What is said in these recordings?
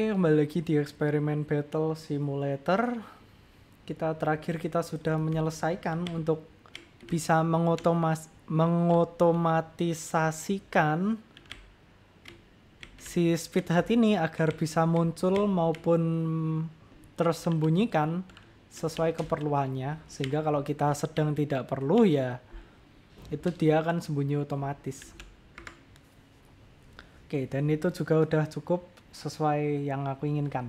Oke, kembali lagi di eksperimen battle simulator. Kita terakhir kita sudah menyelesaikan untuk bisa mengotomas mengotomatisasikan si speed hat ini agar bisa muncul maupun tersembunyikan sesuai keperluannya sehingga kalau kita sedang tidak perlu ya itu dia akan sembunyi otomatis. Oke, dan itu juga udah cukup sesuai yang aku inginkan.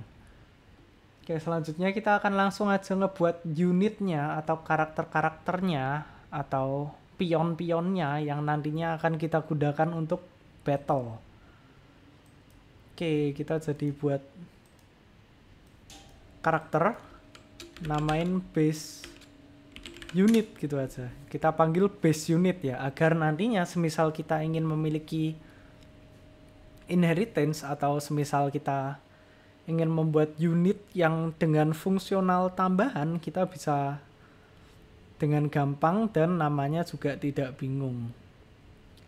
Oke, selanjutnya kita akan langsung aja ngebuat unitnya atau karakter-karakternya atau pion-pionnya yang nantinya akan kita gunakan untuk battle. Oke, kita jadi buat karakter namain base unit gitu aja. Kita panggil base unit ya agar nantinya semisal kita ingin memiliki inheritance atau semisal kita ingin membuat unit yang dengan fungsional tambahan kita bisa dengan gampang dan namanya juga tidak bingung.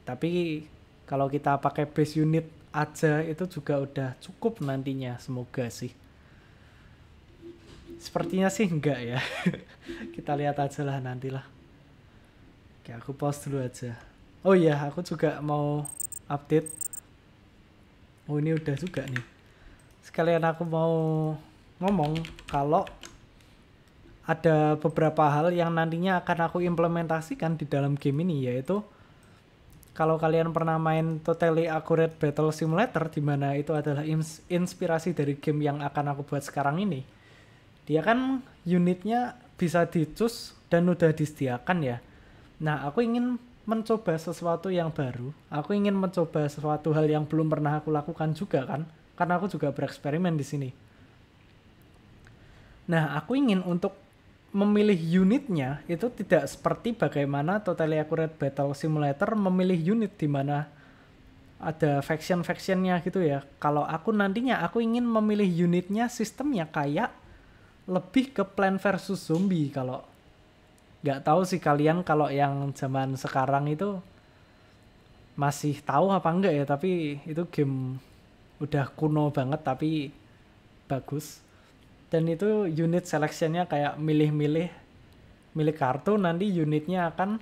Tapi kalau kita pakai base unit aja itu juga udah cukup nantinya semoga sih. Sepertinya sih enggak ya. kita lihat aja lah nantilah. Oke, aku pause dulu aja. Oh iya, aku juga mau update Oh ini udah juga nih. Sekalian aku mau ngomong kalau ada beberapa hal yang nantinya akan aku implementasikan di dalam game ini yaitu kalau kalian pernah main Totally Accurate Battle Simulator di mana itu adalah inspirasi dari game yang akan aku buat sekarang ini. Dia kan unitnya bisa dicus dan udah disediakan ya. Nah, aku ingin mencoba sesuatu yang baru. Aku ingin mencoba sesuatu hal yang belum pernah aku lakukan juga kan, karena aku juga bereksperimen di sini. Nah, aku ingin untuk memilih unitnya itu tidak seperti bagaimana Totally Accurate Battle Simulator memilih unit di mana ada faction-factionnya gitu ya. Kalau aku nantinya aku ingin memilih unitnya sistemnya kayak lebih ke Plan versus Zombie kalau nggak tahu sih kalian kalau yang zaman sekarang itu masih tahu apa enggak ya tapi itu game udah kuno banget tapi bagus dan itu unit selectionnya kayak milih-milih milih kartu nanti unitnya akan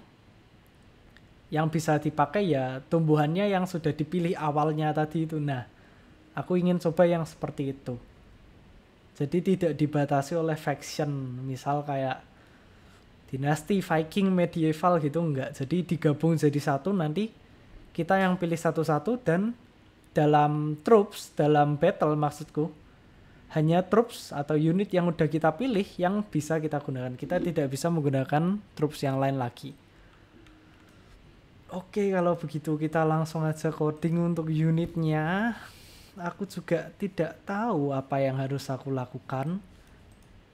yang bisa dipakai ya tumbuhannya yang sudah dipilih awalnya tadi itu nah aku ingin coba yang seperti itu jadi tidak dibatasi oleh faction misal kayak dinasti Viking medieval gitu enggak. Jadi digabung jadi satu nanti kita yang pilih satu-satu dan dalam troops, dalam battle maksudku hanya troops atau unit yang udah kita pilih yang bisa kita gunakan. Kita hmm. tidak bisa menggunakan troops yang lain lagi. Oke, kalau begitu kita langsung aja coding untuk unitnya. Aku juga tidak tahu apa yang harus aku lakukan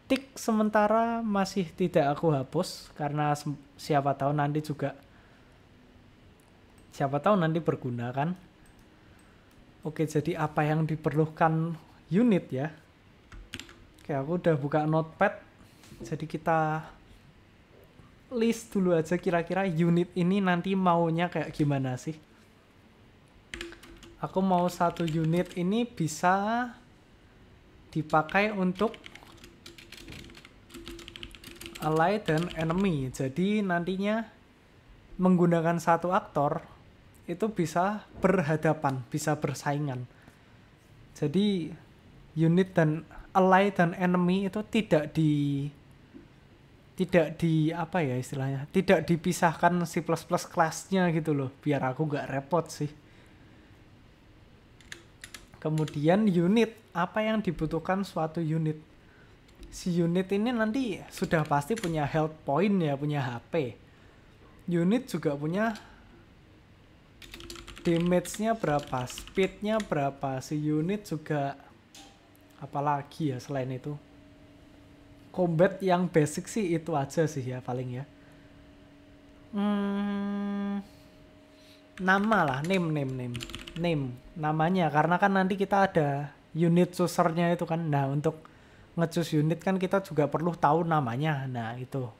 tik sementara masih tidak aku hapus karena siapa tahu nanti juga siapa tahu nanti berguna kan. Oke, jadi apa yang diperlukan unit ya? Oke, aku udah buka notepad. Jadi kita list dulu aja kira-kira unit ini nanti maunya kayak gimana sih. Aku mau satu unit ini bisa dipakai untuk ally dan enemy. Jadi nantinya menggunakan satu aktor itu bisa berhadapan, bisa bersaingan. Jadi unit dan ally dan enemy itu tidak di tidak di apa ya istilahnya tidak dipisahkan C++ kelasnya gitu loh biar aku gak repot sih kemudian unit apa yang dibutuhkan suatu unit si unit ini nanti sudah pasti punya health point ya, punya HP. Unit juga punya damage-nya berapa, speed-nya berapa, si unit juga apalagi ya selain itu. Combat yang basic sih itu aja sih ya paling ya. Hmm, nama lah, name, name, name, name, namanya. Karena kan nanti kita ada unit susernya itu kan. Nah untuk ngecus unit kan kita juga perlu tahu namanya. Nah, itu.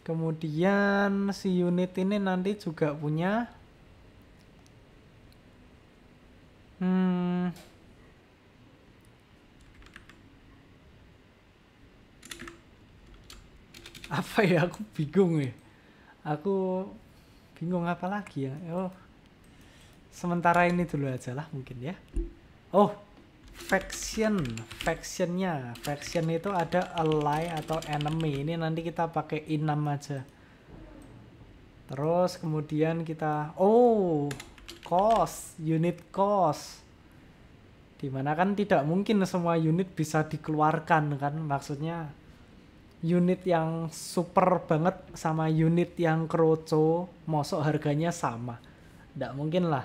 Kemudian si unit ini nanti juga punya hmm, apa ya aku bingung ya. Aku bingung apa lagi ya. Oh. Sementara ini dulu aja lah mungkin ya. Oh, faction factionnya faction itu ada ally atau enemy ini nanti kita pakai inam aja terus kemudian kita oh cost unit cost dimana kan tidak mungkin semua unit bisa dikeluarkan kan maksudnya unit yang super banget sama unit yang kroco mosok harganya sama tidak mungkin lah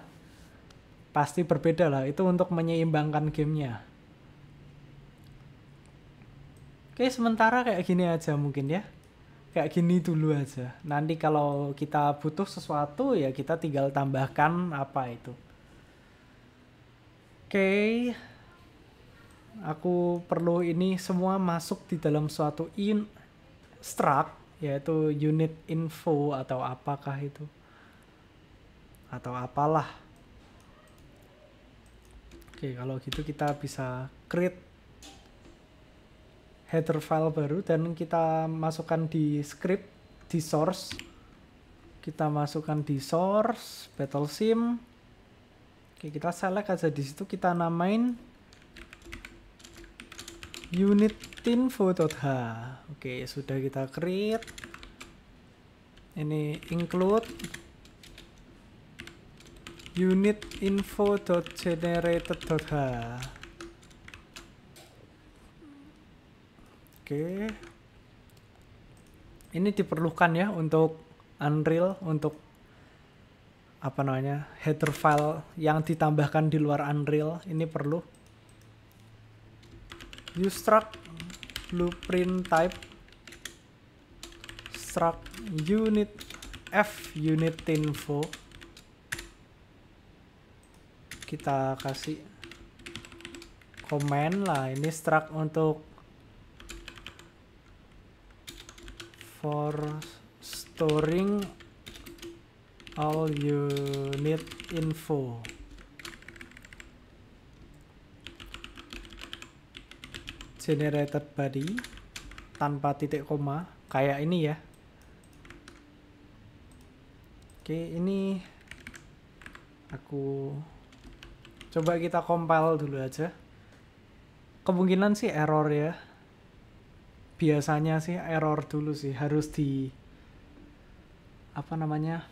pasti berbeda lah itu untuk menyeimbangkan gamenya oke sementara kayak gini aja mungkin ya kayak gini dulu aja nanti kalau kita butuh sesuatu ya kita tinggal tambahkan apa itu oke aku perlu ini semua masuk di dalam suatu in struct yaitu unit info atau apakah itu atau apalah Oke, kalau gitu kita bisa create header file baru dan kita masukkan di script di source. Kita masukkan di source battle sim. Oke, kita select aja di situ kita namain unit unitinfo.h. Oke, sudah kita create. Ini include unit info h oke ini diperlukan ya untuk Unreal untuk apa namanya header file yang ditambahkan di luar Unreal ini perlu use struct blueprint type struct unit f unit info kita kasih komen lah ini struct untuk for storing all unit info generated body tanpa titik koma kayak ini ya oke ini aku Coba kita compile dulu aja. Kemungkinan sih error ya. Biasanya sih error dulu sih harus di apa namanya?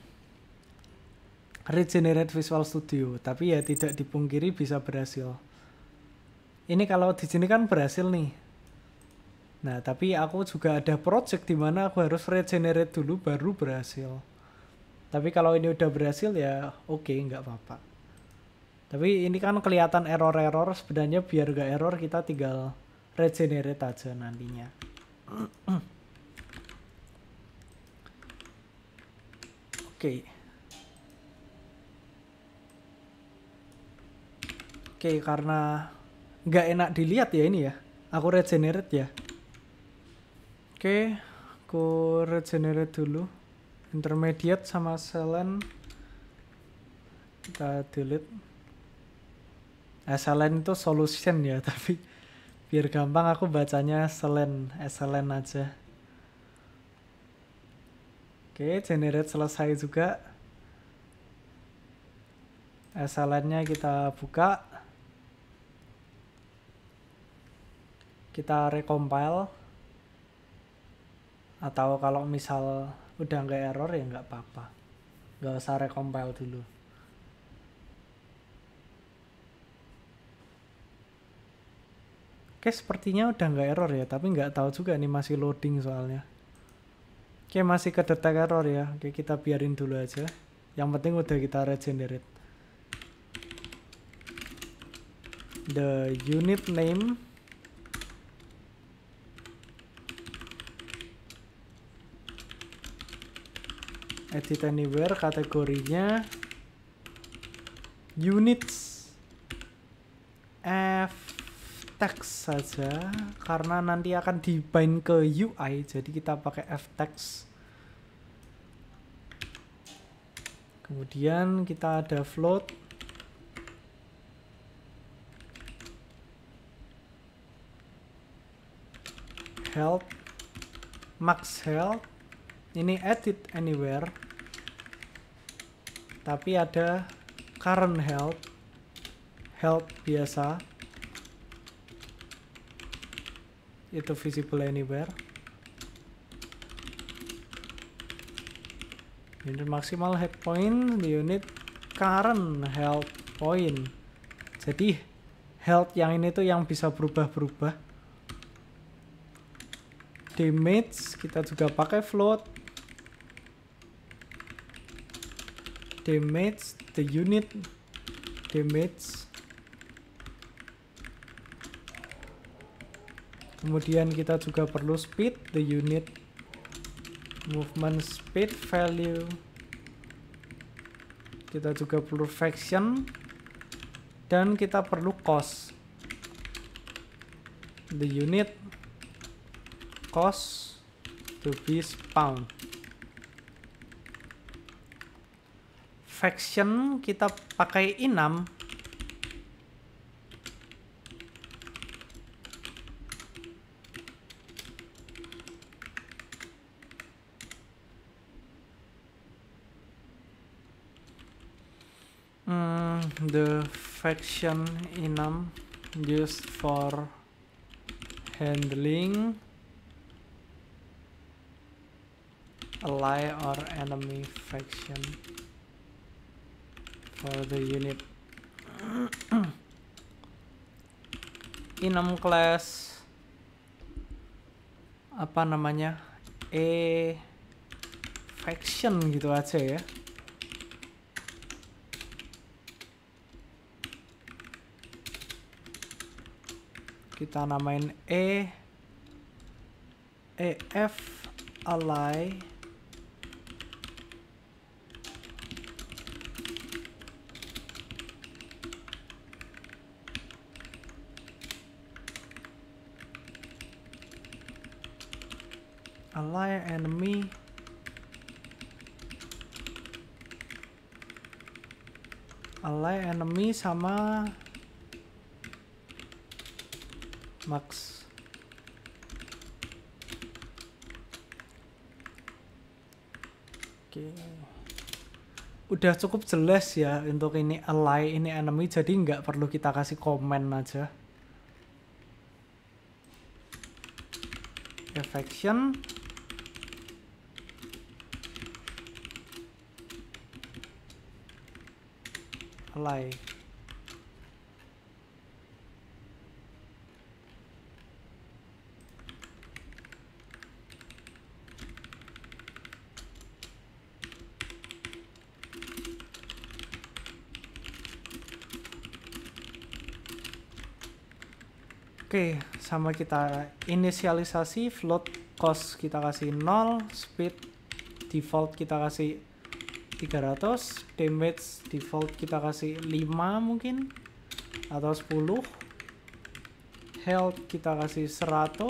Regenerate Visual Studio, tapi ya tidak dipungkiri bisa berhasil. Ini kalau di sini kan berhasil nih. Nah, tapi aku juga ada project di mana aku harus regenerate dulu baru berhasil. Tapi kalau ini udah berhasil ya oke, okay, nggak apa-apa. Tapi ini kan kelihatan error-error sebenarnya biar gak error kita tinggal regenerate aja nantinya. Oke. Okay. Oke, okay, karena nggak enak dilihat ya ini ya. Aku regenerate ya. Oke, okay, aku regenerate dulu. Intermediate sama selen kita delete. SLN itu solution ya tapi biar gampang aku bacanya SLN SLN aja oke generate selesai juga SLN nya kita buka kita recompile atau kalau misal udah nggak error ya nggak apa-apa nggak usah recompile dulu Oke, sepertinya udah nggak error ya, tapi nggak tahu juga nih masih loading soalnya. Oke, masih ke error ya. Oke, kita biarin dulu aja. Yang penting udah kita regenerate. The unit name edit anywhere kategorinya units F text saja karena nanti akan dibind ke UI jadi kita pakai ftext kemudian kita ada float health max health ini edit anywhere tapi ada current health health biasa itu visible anywhere unit maksimal head point di unit current health point jadi health yang ini tuh yang bisa berubah-berubah damage kita juga pakai float damage the unit damage kemudian kita juga perlu speed the unit movement speed value kita juga perlu faction dan kita perlu cost the unit cost to be spawned faction kita pakai enam. the faction enum used for handling ally or enemy faction for the unit enum class apa namanya e faction gitu aja ya kita namain E, e F ally ally enemy ally enemy sama max oke udah cukup jelas ya untuk ini ally ini enemy jadi nggak perlu kita kasih komen aja affection ally Oke, sama kita inisialisasi float cost kita kasih 0, speed default kita kasih 300, damage default kita kasih 5 mungkin atau 10. Health kita kasih 100.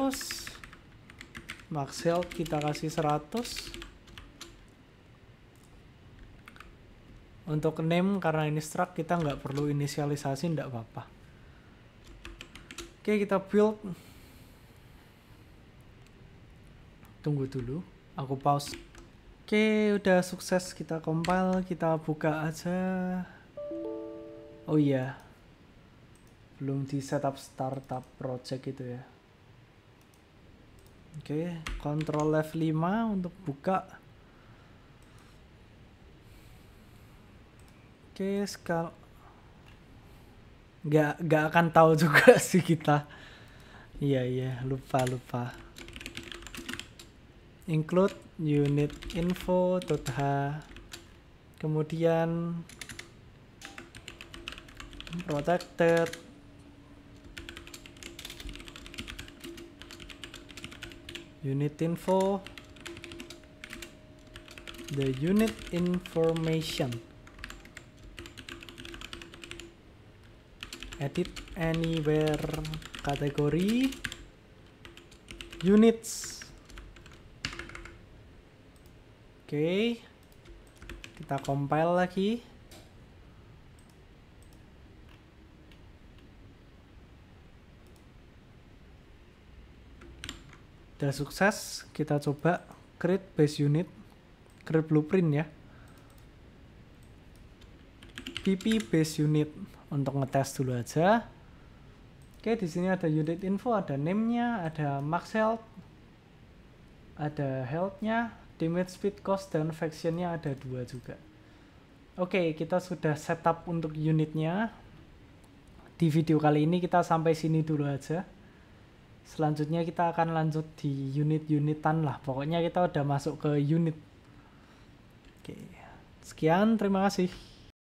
Max health kita kasih 100. Untuk name karena ini struct kita nggak perlu inisialisasi nggak apa-apa. Oke, kita build. Tunggu dulu, aku pause. Oke, udah sukses kita compile, kita buka aja. Oh iya. Belum di setup startup project itu ya. Oke, control F5 untuk buka. Oke, sekarang nggak nggak akan tahu juga sih kita iya iya lupa lupa include unit info .h kemudian protected unit info the unit information edit anywhere kategori units oke okay. kita compile lagi sudah sukses kita coba create base unit create blueprint ya pp base unit untuk ngetes dulu aja. Oke, di sini ada unit info, ada name-nya, ada max health, ada health-nya, damage speed cost, dan faction-nya ada dua juga. Oke, kita sudah setup untuk unitnya. Di video kali ini kita sampai sini dulu aja. Selanjutnya kita akan lanjut di unit-unitan lah. Pokoknya kita udah masuk ke unit. Oke, sekian, terima kasih.